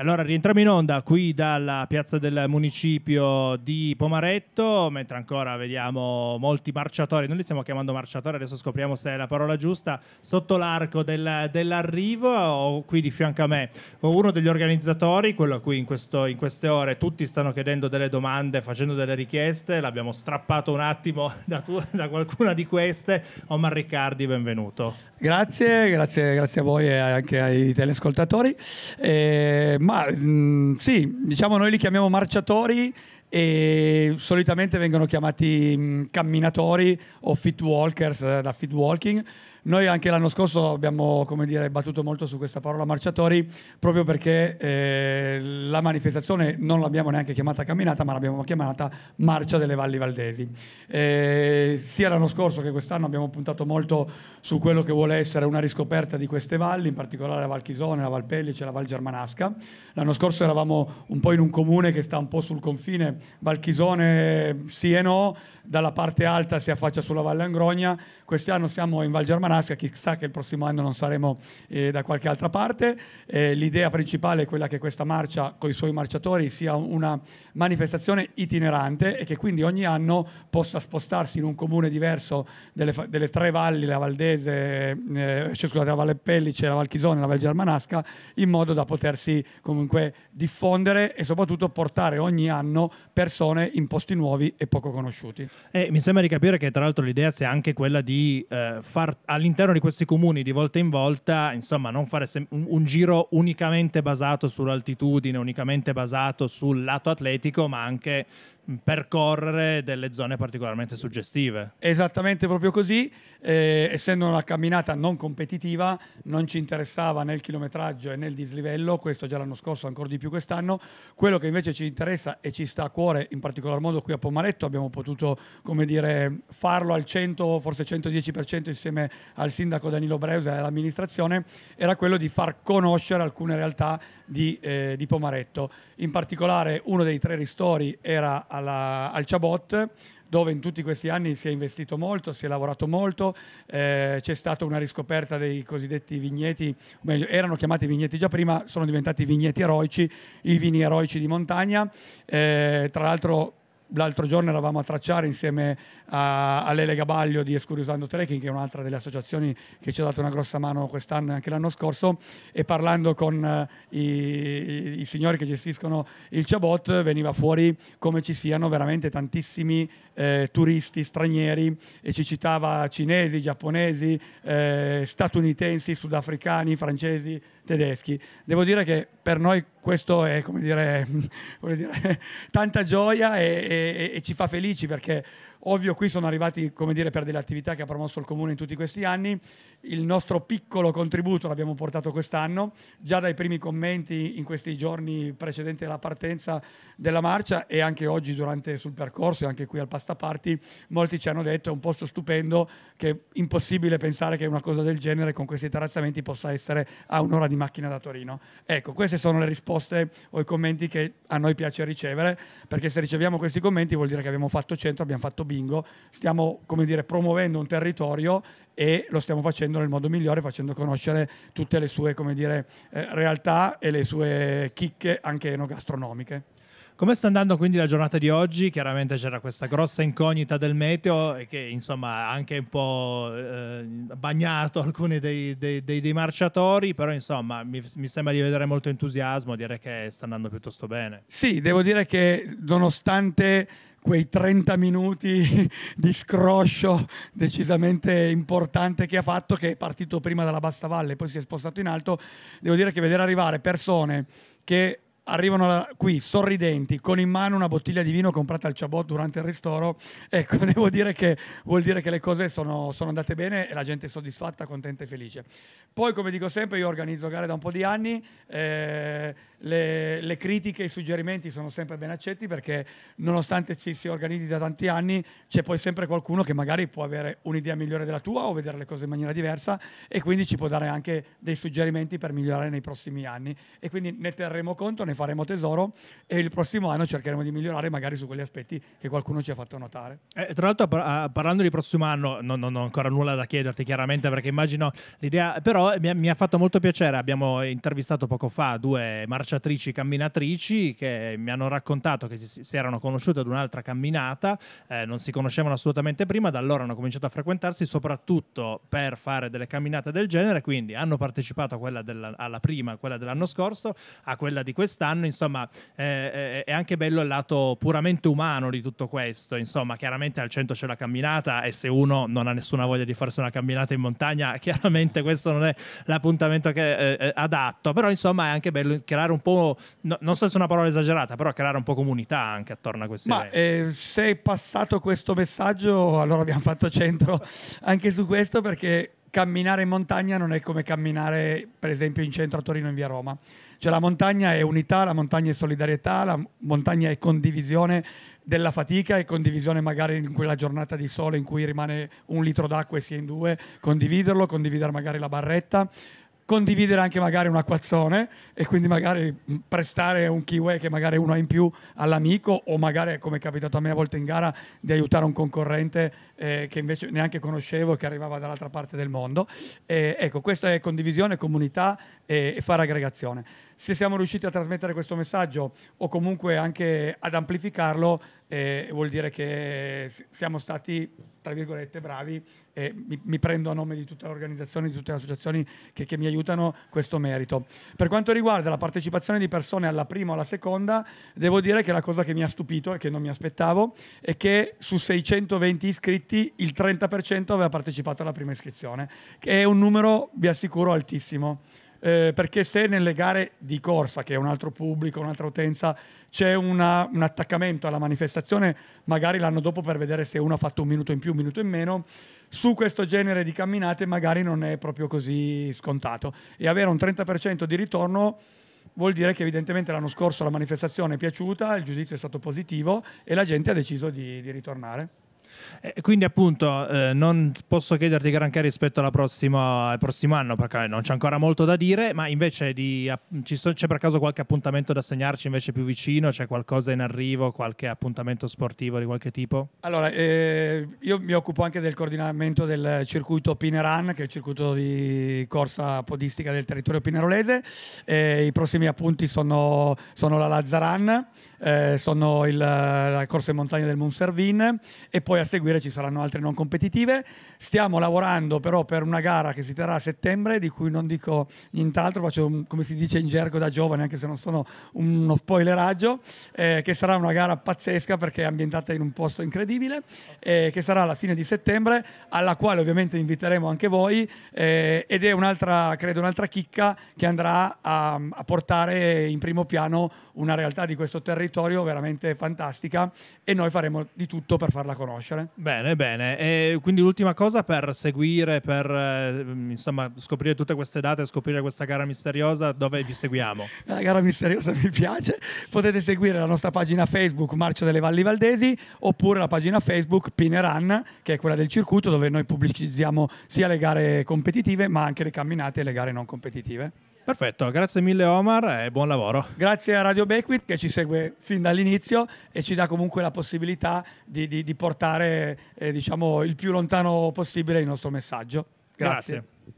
Allora rientriamo in onda qui dalla piazza del municipio di Pomaretto, mentre ancora vediamo molti marciatori, noi li stiamo chiamando marciatori, adesso scopriamo se è la parola giusta, sotto l'arco del, dell'arrivo, ho qui di fianco a me uno degli organizzatori, quello a cui in, questo, in queste ore tutti stanno chiedendo delle domande, facendo delle richieste, l'abbiamo strappato un attimo da, tu, da qualcuna di queste, Omar Riccardi, benvenuto. Grazie, grazie, grazie a voi e anche ai telescoltatori. Eh, ma mh, mm, sì, diciamo noi li chiamiamo marciatori e solitamente vengono chiamati camminatori o fit walkers eh, da fit walking. Noi anche l'anno scorso abbiamo come dire, battuto molto su questa parola marciatori proprio perché eh, la manifestazione non l'abbiamo neanche chiamata camminata ma l'abbiamo chiamata Marcia delle Valli Valdesi. Eh, sia l'anno scorso che quest'anno abbiamo puntato molto su quello che vuole essere una riscoperta di queste valli, in particolare la Val Chisone, la Val Pellice, la Val Germanasca. L'anno scorso eravamo un po' in un comune che sta un po' sul confine Valchisone sì e no, dalla parte alta si affaccia sulla Valle Angrogna, quest'anno siamo in Val Germanasca, chissà che il prossimo anno non saremo eh, da qualche altra parte, eh, l'idea principale è quella che questa marcia con i suoi marciatori sia una manifestazione itinerante e che quindi ogni anno possa spostarsi in un comune diverso delle, delle tre valli, la Valdese, eh, cioè, scusate, la Valle Pellice, la Valchisone, la Val Germanasca, in modo da potersi comunque diffondere e soprattutto portare ogni anno persone in posti nuovi e poco conosciuti. E mi sembra di capire che tra l'altro l'idea sia anche quella di eh, far all'interno di questi comuni di volta in volta, insomma, non fare sem- un, un, giro unicamente basato sull'altitudine, unicamente basato sul lato atletico, ma anche percorrere delle zone particolarmente suggestive. Esattamente proprio così, eh, essendo una camminata non competitiva non ci interessava nel chilometraggio e nel dislivello, questo già l'anno scorso, ancora di più quest'anno, quello che invece ci interessa e ci sta a cuore in particolar modo qui a Pomaretto, abbiamo potuto come dire, farlo al 100, forse 110% insieme al sindaco Danilo Breusa e all'amministrazione, era quello di far conoscere alcune realtà di, eh, di Pomaretto, in particolare uno dei tre ristori era a alla, al Chabot dove in tutti questi anni si è investito molto, si è lavorato molto, eh, c'è stata una riscoperta dei cosiddetti vigneti, meglio, erano chiamati vigneti già prima, sono diventati vigneti eroici, i vini eroici di montagna, eh, tra l'altro l'altro giorno eravamo a tracciare insieme a, Lele Gabaglio di Escuriosando Trekking, che è un'altra delle associazioni che ci ha dato una grossa mano quest'anno e anche l'anno scorso, e parlando con i, eh, i, i signori che gestiscono il Chabot veniva fuori come ci siano veramente tantissimi eh, turisti stranieri e ci citava cinesi, giapponesi, eh, statunitensi, sudafricani, francesi, tedeschi. Devo dire che per noi questo è come dire, dire tanta gioia e, e, e ci fa felici perché Ovvio, qui sono arrivati come dire, per delle attività che ha promosso il Comune in tutti questi anni. Il nostro piccolo contributo l'abbiamo portato quest'anno, già dai primi commenti in questi giorni precedenti alla partenza della marcia e anche oggi durante sul percorso e anche qui al Pasta Party, molti ci hanno detto è un posto stupendo che è impossibile pensare che una cosa del genere con questi terrazzamenti possa essere a un'ora di macchina da Torino. Ecco, queste sono le risposte o i commenti che a noi piace ricevere, perché se riceviamo questi commenti vuol dire che abbiamo fatto centro, abbiamo fatto bingo, stiamo come dire, promuovendo un territorio e lo stiamo facendo nel modo migliore, facendo conoscere tutte le sue come dire, eh, realtà e le sue chicche anche enogastronomiche. Come sta andando quindi la giornata di oggi? Chiaramente c'era questa grossa incognita del meteo che insomma ha anche un po' eh, bagnato alcuni dei, dei, dei, dei, marciatori, però insomma mi, mi, sembra di vedere molto entusiasmo, dire che sta andando piuttosto bene. Sì, devo dire che nonostante quei 30 minuti di scroscio decisamente importante che ha fatto, che è partito prima dalla bassa valle, e poi si è spostato in alto, devo dire che vedere arrivare persone che arrivano qui sorridenti, con in mano una bottiglia di vino comprata al Chabot durante il ristoro. Ecco, devo dire che vuol dire che le cose sono, sono andate bene e la gente è soddisfatta, contenta e felice. Poi, come dico sempre, io organizzo gare da un po' di anni, eh, le, le, critiche e i suggerimenti sono sempre ben accetti perché nonostante ci si organizzi da tanti anni, c'è poi sempre qualcuno che magari può avere un'idea migliore della tua o vedere le cose in maniera diversa e quindi ci può dare anche dei suggerimenti per migliorare nei prossimi anni. E quindi ne terremo conto, ne faremo tesoro e il prossimo anno cercheremo di migliorare magari su quegli aspetti che qualcuno ci ha fatto notare. Eh, tra l'altro par- ah, parlando di prossimo anno non, non, ho ancora nulla da chiederti chiaramente perché immagino l'idea, però mi, mi ha fatto molto piacere, abbiamo intervistato poco fa due marciatrici camminatrici che mi hanno raccontato che si, si erano conosciute ad un'altra camminata, eh, non si conoscevano assolutamente prima, da allora hanno cominciato a frequentarsi soprattutto per fare delle camminate del genere, quindi hanno partecipato a quella della, alla prima, quella dell'anno scorso, a quella di quest'anno quest'anno, insomma, eh, eh, è anche bello il lato puramente umano di tutto questo. Insomma, chiaramente al centro c'è la camminata e se uno non ha nessuna voglia di farsi una camminata in montagna, chiaramente questo non è l'appuntamento che, eh, eh, adatto. Però, insomma, è anche bello creare un po', no, non so se è una parola esagerata, però creare un po' comunità anche attorno a questi Ma, eh, se è passato questo messaggio, allora abbiamo fatto centro anche su questo perché camminare in montagna non è come camminare, per esempio, in centro a Torino in via Roma. Cioè la montagna è unità, la montagna è solidarietà, la montagna è condivisione della fatica e condivisione magari in quella giornata di sole in cui rimane un litro d'acqua e si è in due, condividerlo, condividere magari la barretta, condividere anche magari un acquazzone e quindi magari prestare un keyway che magari uno ha in più all'amico o magari come è capitato a me a volte in gara di aiutare un concorrente eh, che invece neanche conoscevo e che arrivava dall'altra parte del mondo. E, ecco, questa è condivisione, comunità e, e fare aggregazione se siamo riusciti a trasmettere questo messaggio o comunque anche ad amplificarlo, eh, vuol dire che siamo stati, tra virgolette, bravi e mi, mi, prendo a nome di tutta l'organizzazione, di tutte le associazioni che, che mi aiutano questo merito. Per quanto riguarda la partecipazione di persone alla prima o alla seconda, devo dire che la cosa che mi ha stupito e che non mi aspettavo è che su 620 iscritti il 30% aveva partecipato alla prima iscrizione, che è un numero, vi assicuro, altissimo eh, perché se nelle gare di corsa, che è un altro pubblico, un'altra utenza, c'è una, un attaccamento alla manifestazione, magari l'anno dopo per vedere se uno ha fatto un minuto in più, un minuto in meno, su questo genere di camminate magari non è proprio così scontato. E avere un 30% di ritorno vuol dire che evidentemente l'anno scorso la manifestazione è piaciuta, il giudizio è stato positivo e la gente ha deciso di, di ritornare. Eh, quindi appunto eh, non posso chiederti granché rispetto prossima, al prossimo anno perché eh, non c'è ancora molto da dire, ma invece di, so, c'è per caso qualche appuntamento da segnarci invece più vicino, c'è qualcosa in arrivo, qualche appuntamento sportivo di qualche tipo? Allora, eh, io mi occupo anche del coordinamento del circuito Pineran, che è il circuito di corsa podistica del territorio pinerolese, eh, i prossimi appunti sono, sono la Lazzaran, eh, sono il, la corsa in montagna del Monservin e poi a seguire ci saranno altre non competitive. Stiamo lavorando però per una gara che si terrà a settembre, di cui non dico nient'altro, faccio un, come si dice in gergo da giovane, anche se non sono uno spoileraggio, eh, che sarà una gara pazzesca perché è ambientata in un posto incredibile, eh, che sarà alla fine di settembre, alla quale ovviamente inviteremo anche voi eh, ed è un'altra, credo, un'altra chicca che andrà a, a portare in primo piano una realtà di questo territorio veramente fantastica e noi faremo di tutto per farla conoscere conoscere. Bene, bene. E quindi l'ultima cosa per seguire, per eh, insomma, scoprire tutte queste date, scoprire questa gara misteriosa, dove vi seguiamo? la gara misteriosa mi piace. Potete seguire la nostra pagina Facebook Marcio delle Valli Valdesi oppure la pagina Facebook Pineran, che è quella del circuito dove noi pubblicizziamo sia le gare competitive ma anche le camminate e le gare non competitive. Perfetto, grazie mille Omar e buon lavoro. Grazie a Radio Beckwith che ci segue fin dall'inizio e ci dà comunque la possibilità di, di, di portare eh, diciamo, il più lontano possibile il nostro messaggio. grazie. grazie.